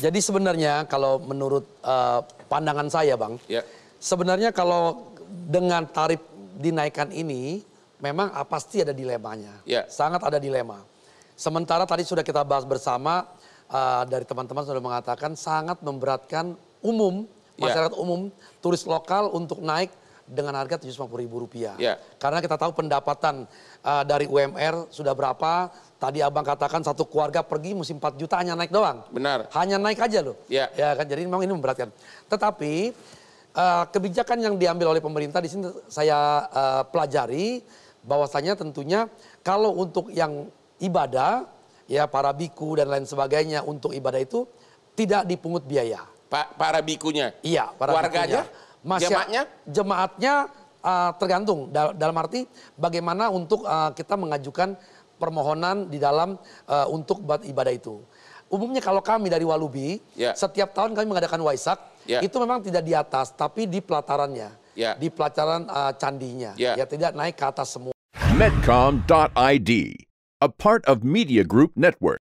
Jadi sebenarnya kalau menurut uh, pandangan saya, Bang, ya. sebenarnya kalau dengan tarif dinaikkan ini memang uh, pasti ada dilemanya. Ya. Sangat ada dilema. Sementara tadi sudah kita bahas bersama uh, dari teman-teman sudah mengatakan sangat memberatkan umum ya. masyarakat ya. umum turis lokal untuk naik dengan harga Rp750.000. Yeah. Ya. Karena kita tahu pendapatan uh, dari UMR sudah berapa. Tadi Abang katakan satu keluarga pergi musim 4 juta hanya naik doang. Benar. Hanya naik aja loh. Yeah. Ya kan jadi memang ini memberatkan. Tetapi uh, kebijakan yang diambil oleh pemerintah di sini saya uh, pelajari bahwasanya tentunya kalau untuk yang ibadah ya para biku dan lain sebagainya untuk ibadah itu tidak dipungut biaya. Pak para bikunya. Iya, para Warganya? Bikunya Jemaatnya? Jemaatnya uh, ah, tergantung Dal dalam arti bagaimana untuk uh, kita mengajukan permohonan di dalam uh, untuk ibadah itu. Umumnya kalau kami dari Walubi, yeah. setiap tahun kami mengadakan Waisak, yeah. itu memang tidak di atas, tapi di pelatarannya, yeah. di pelataran uh, candinya, yeah. ya tidak naik ke atas semua. Medcom.id, a part of Media Group Network.